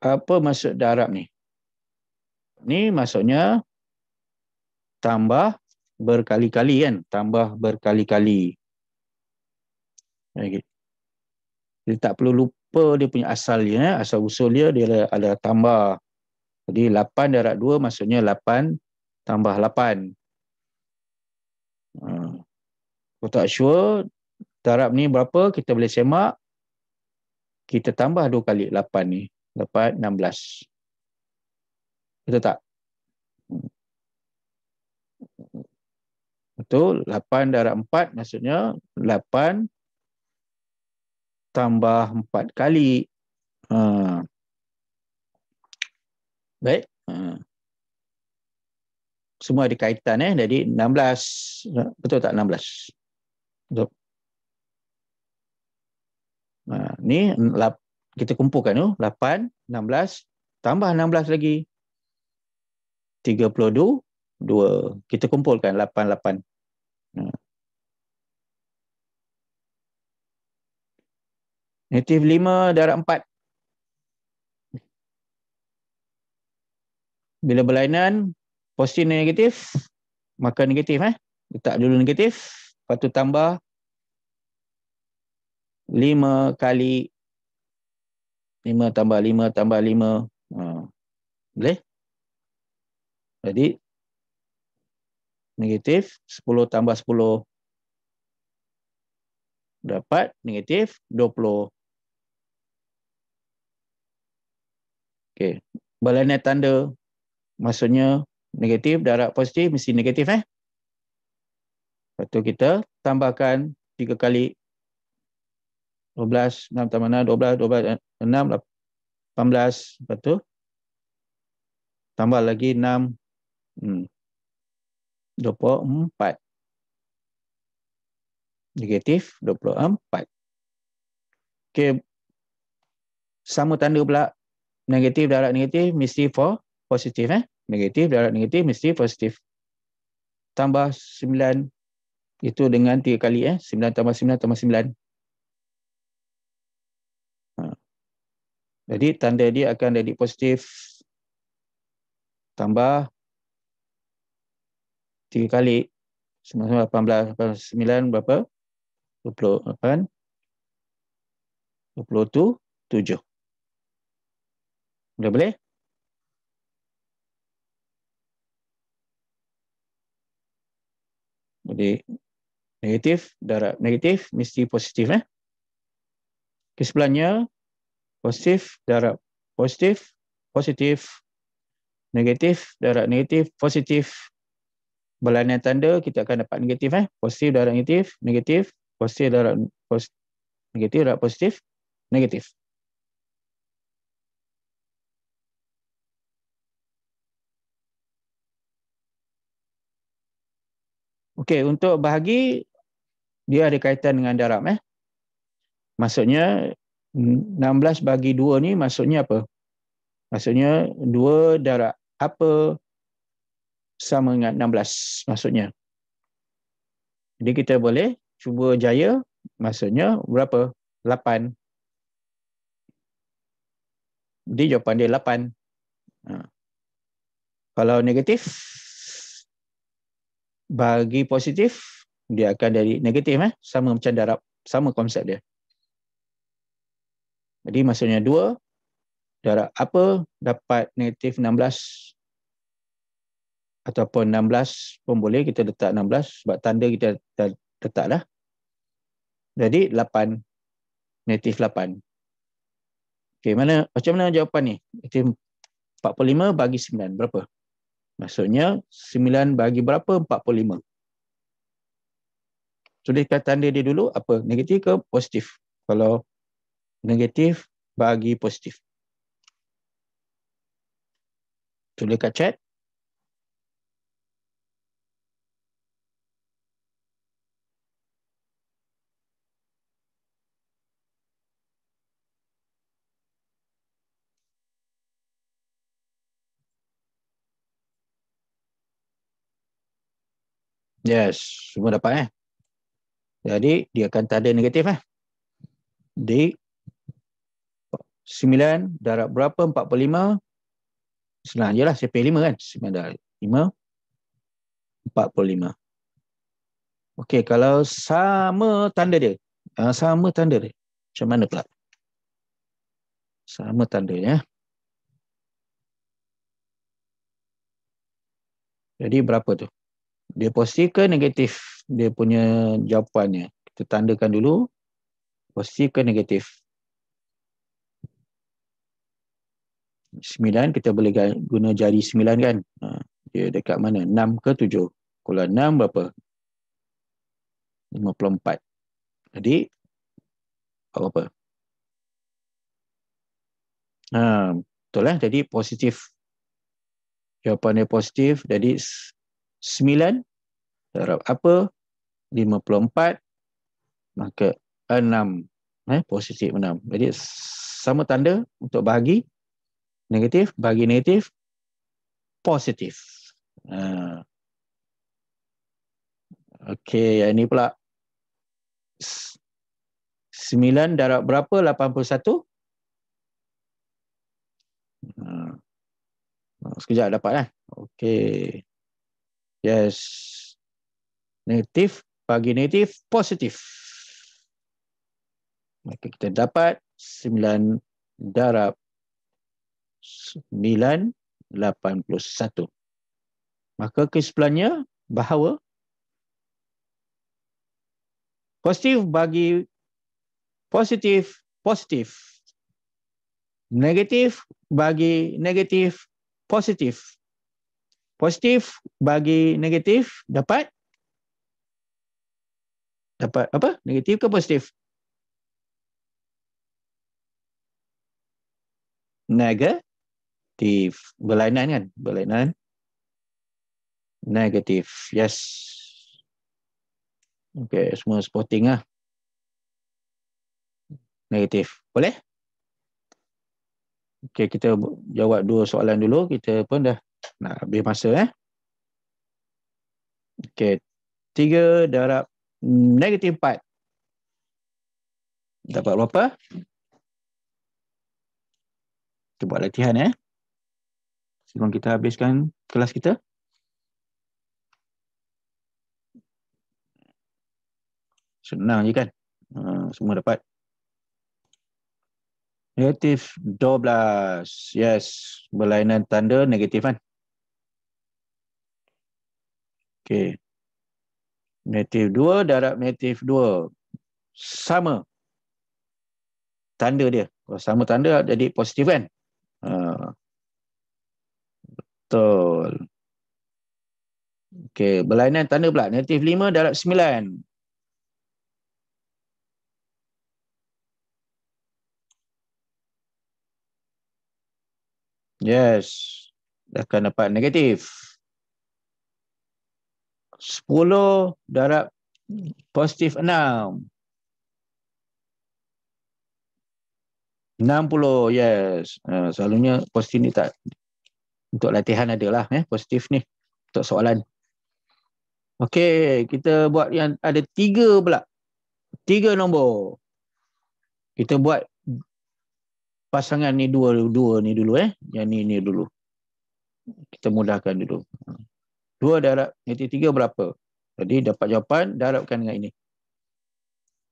apa maksud darab ni? Ni maksudnya tambah berkali-kali kan? Tambah berkali-kali. Jadi tak perlu lupa dia punya asal dia. Eh? Asal usul dia, dia ada tambah. Jadi 8 darab 2 maksudnya 8 tambah 8. Ha. Kau tak sure darab ni berapa kita boleh semak. Kita tambah dua kali 8 ni dapat 16. Betul tak? Betul, 8 darab 4 maksudnya 8 tambah 4 kali. Ha. Baik. Ha. Semua ada kaitan eh. Jadi 16, betul tak 16? Betul. Ha. Ni kita kumpulkan tu 8 16 tambah 16 lagi 32 2 kita kumpulkan 8 8 hmm. negatif 5 darab 4 bila berlainan positif negatif maka negatif eh letak dulu negatif lepas tu tambah 5 kali 5 tambah 5 tambah 5. Ha. Boleh? Jadi, negatif 10 tambah 10 dapat negatif 20. Okey, balanai tanda maksudnya negatif darab positif mesti negatif eh. Lepas tu kita tambahkan tiga kali 12, 6 tambah 6, 12, 12, 6, 18. Lepas tu, tambah lagi 6, hmm, 24. Negatif 24. Okay. Sama tanda pula. Negatif darat negatif mesti for positif. Eh? Negatif darat negatif mesti positif. Tambah 9. Itu dengan 3 kali. Eh? 9 tambah 9 tambah 9. Jadi tanda dia akan jadi positif tambah tiga kali 19, 18, 9 berapa? 28 22 7 Boleh boleh? Jadi negatif darab negatif mesti positif eh. Kesimpulannya positif darab positif positif negatif darab negatif positif belanda tanda kita akan dapat negatif eh positif darab negatif negatif positif darab positif negatif darab positif negatif okey untuk bahagi dia ada kaitan dengan darab eh maksudnya 16 bagi 2 ni maksudnya apa? Maksudnya 2 darab apa sama dengan 16 maksudnya. Jadi kita boleh cuba jaya maksudnya berapa? 8. Jadi jawapan dia 8. Ha. Kalau negatif bagi positif dia akan dari negatif eh? sama macam darab. Sama konsep dia. Jadi maksudnya 2 darab apa dapat negatif 16 ataupun 16 pun boleh kita letak 16 sebab tanda kita dah letaklah. Jadi 8 negatif 8. Okey, mana macam mana jawapan ni? Negatif 45 bagi 9 berapa? Maksudnya 9 bagi berapa 45. Tuliskan tanda dia dulu apa negatif ke positif. Kalau negatif bagi positif. Tulis kat chat. Yes, semua dapat eh. Jadi dia akan tanda negatif eh. Di 9 darab berapa 45 senang jelah saya pilih 5 kan 9 darab 5 45 okey kalau sama tanda dia uh, sama tanda dia macam mana pula sama tandanya eh. jadi berapa tu dia positif ke negatif dia punya jawapannya kita tandakan dulu positif ke negatif 9 kita boleh guna jari 9 kan ha, dia dekat mana 6 ke 7 kalau 6 berapa 54 jadi apa apa ha, betul lah jadi positif jawapannya positif jadi 9 terhadap apa 54 maka 6 eh, positif 6 jadi sama tanda untuk bahagi negatif bagi negatif positif uh. okey ini pula 9 darab berapa 81 uh. Ha. Ha, sekejap dapat eh okey yes negatif bagi negatif positif maka kita dapat 9 darab 981. Maka kesimpulannya bahawa positif bagi positif positif negatif bagi negatif positif positif bagi negatif dapat dapat apa negatif ke positif negatif negatif berlainan kan berlainan negatif yes Okay, semua supporting lah negatif boleh Okay, kita jawab dua soalan dulu kita pun dah nak habis masa eh okey tiga darab negatif empat dapat berapa kita buat latihan eh sebelum kita habiskan kelas kita. Senang je kan? Uh, semua dapat. Negatif 12. Yes. Berlainan tanda negatif kan? Okay. Negatif 2 darab negatif 2. Sama. Tanda dia. Kalau sama tanda jadi positif kan? Uh, Betul. Okey, berlainan tanda pula. Negatif 5 darab 9. Yes. Dah akan dapat negatif. 10 darab positif 6. 60, yes. Uh, selalunya positif ni tak untuk latihan adalah ya positif ni untuk soalan. Okey, kita buat yang ada tiga pula. Tiga nombor. Kita buat pasangan ni dua dua ni dulu eh. Yang ni ni dulu. Kita mudahkan dulu. Dua darab negatif tiga berapa? Jadi dapat jawapan darabkan dengan ini.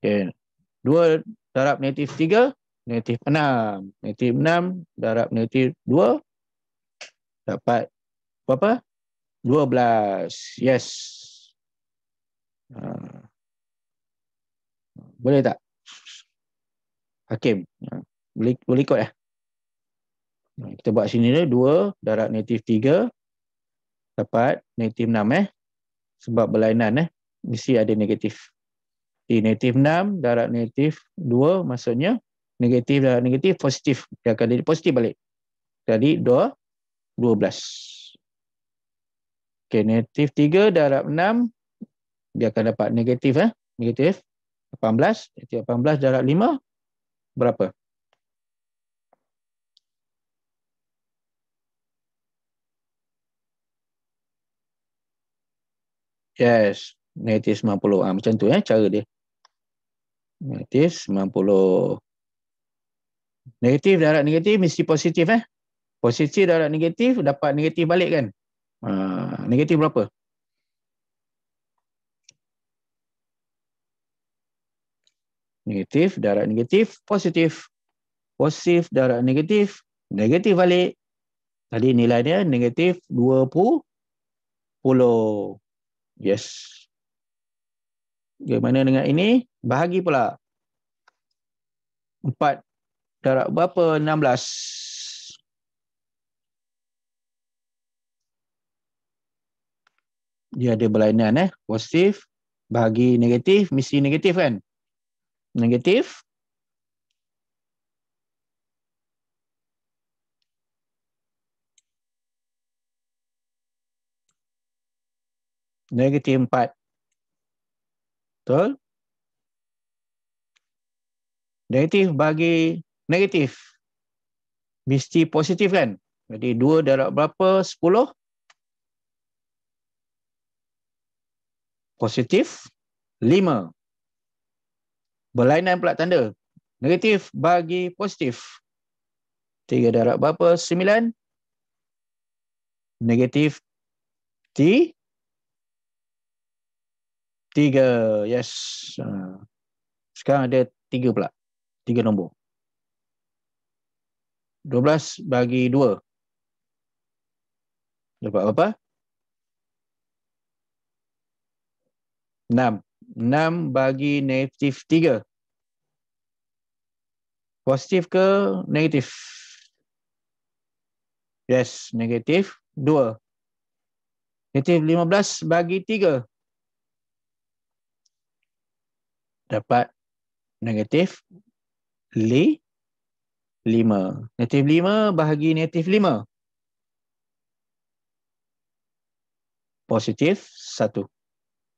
Okey. Dua darab negatif tiga negatif enam. Negatif enam darab negatif dua dapat berapa? 12. Yes. Ha. Boleh tak? Hakim. Ha. Boleh, boleh ikut ya? Kita buat sini dia. 2 darat negatif 3. Dapat negatif 6 eh. Sebab berlainan eh. Mesti ada negatif. Di negatif 6 darat negatif 2 maksudnya negatif darat negatif positif. Dia akan jadi positif balik. Jadi 2 12. Okay, negatif 3 darab 6. Dia akan dapat negatif. Eh? Negatif 18. Negatif 18 darab 5. Berapa? Yes. Negatif 90. Ha, ah, macam tu eh, cara dia. Negatif 90. Negatif darab negatif mesti positif. Eh? Positif darab negatif dapat negatif balik kan? Uh, negatif berapa? Negatif darab negatif positif. Positif darab negatif. Negatif balik. Tadi nilai dia negatif 20. Yes. Bagaimana dengan ini? Bahagi pula. 4 darab berapa? 16. dia ada berlainan eh positif bagi negatif mesti negatif kan negatif negatif 4 betul negatif bagi negatif mesti positif kan jadi 2 darab berapa 10 positif 5 berlainan pula tanda negatif bagi positif 3 darab berapa 9 negatif t 3 yes ha. sekarang ada 3 pula 3 nombor 12 bagi 2 dapat berapa Enam, enam bagi negatif tiga, Positif ke negatif? Yes, negatif dua. Negatif lima belas bagi tiga, Dapat negatif lima. Negatif lima bahagi negatif lima, Positif satu.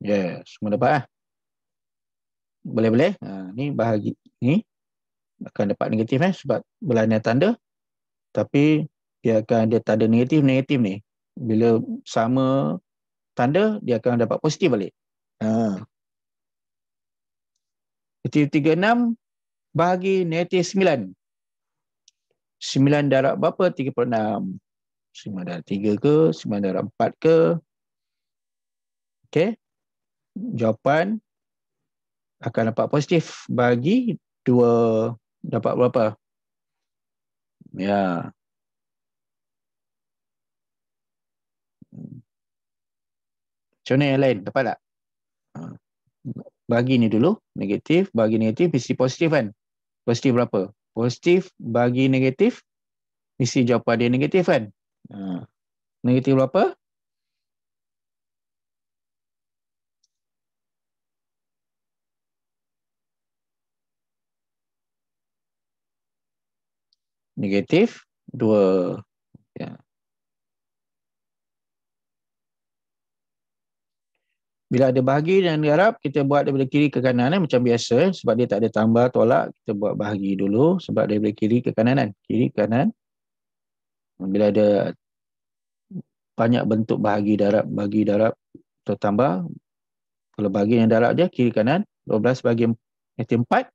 Yes, semua dapat eh. Boleh-boleh. Ha, ni bahagi ni akan dapat negatif eh sebab belainya tanda. Tapi dia akan ada tanda negatif-negatif ni. Bila sama tanda, dia akan dapat positif balik. Ha. Negatif 36 bahagi negatif 9. 9 darab berapa? 36. 9 darab 3 ke? 9 darab 4 ke? Okay jawapan akan dapat positif bagi dua dapat berapa? Ya. Macam mana yang lain? Dapat tak? Ha. Bagi ni dulu. Negatif. Bagi negatif. Mesti positif kan? Positif berapa? Positif. Bagi negatif. Mesti jawapan dia negatif kan? Ha. Negatif berapa? negatif 2 ya. Bila ada bahagi dan garap kita buat daripada kiri ke kanan eh? macam biasa eh. sebab dia tak ada tambah tolak kita buat bahagi dulu sebab daripada kiri ke kanan kan? kiri ke kanan bila ada banyak bentuk bahagi darab bahagi darab atau tambah kalau bahagi yang darab dia kiri kanan 12 bagi 4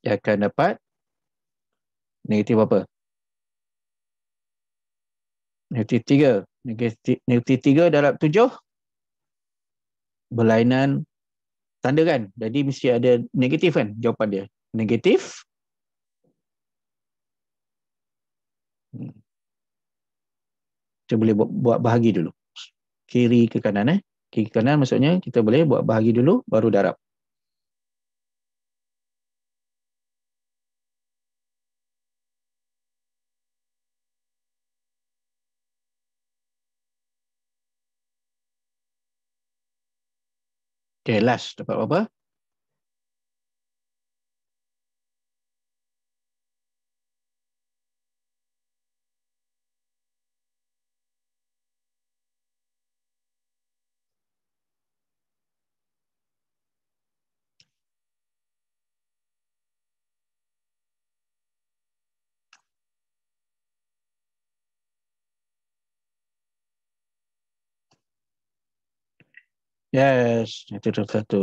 dia akan dapat 12 negatif apa? Negatif tiga. Negatif, negatif tiga darab tujuh. Berlainan tanda kan? Jadi mesti ada negatif kan jawapan dia. Negatif. Hmm. Kita boleh buat bahagi dulu. Kiri ke kanan. Eh? Kiri ke kanan maksudnya kita boleh buat bahagi dulu baru darab. Okay, dapat berapa? Yes, itu satu. satu.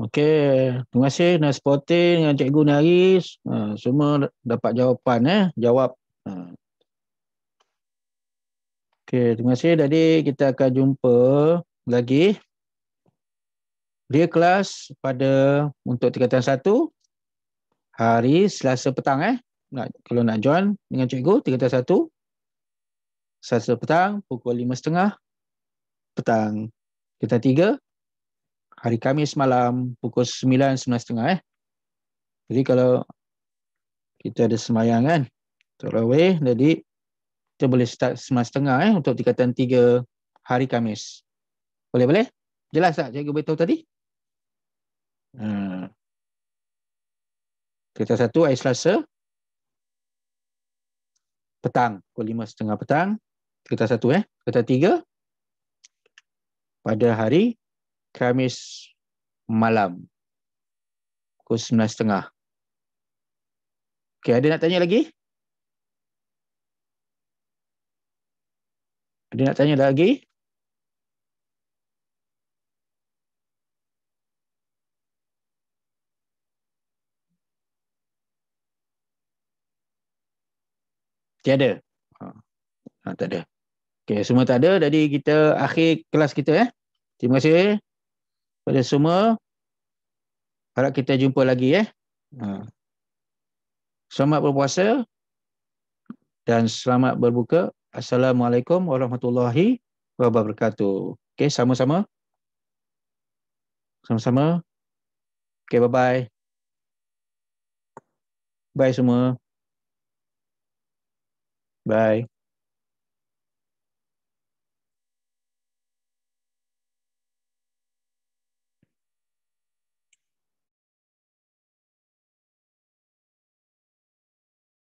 Okey, terima kasih dengan supporting dengan cikgu Naris. Uh, semua dapat jawapan eh, jawab. Uh. Okey, terima kasih. Jadi kita akan jumpa lagi dia kelas pada untuk tingkatan satu hari Selasa petang eh. Nak, kalau nak join dengan cikgu tingkatan satu Selasa petang pukul 5.30 petang kita tiga hari Kamis malam pukul sembilan setengah. eh. Jadi kalau kita ada semayang kan Terawih jadi kita boleh start 9.30 eh untuk tingkatan tiga hari Kamis. Boleh boleh? Jelas tak cikgu betul tadi? Hmm. Kita satu air selasa petang pukul lima setengah petang kita satu eh kita tiga pada hari Khamis malam pukul 19.30. Okey, ada nak tanya lagi? Ada nak tanya lagi? Tiada. Ha. Ha, tak ada. Okey, semua tak ada. Jadi kita akhir kelas kita eh. Terima kasih kepada semua. Harap kita jumpa lagi eh. Ha. Selamat berpuasa dan selamat berbuka. Assalamualaikum warahmatullahi wabarakatuh. Okey, sama-sama. Sama-sama. Okey, bye-bye. Bye semua. Bye.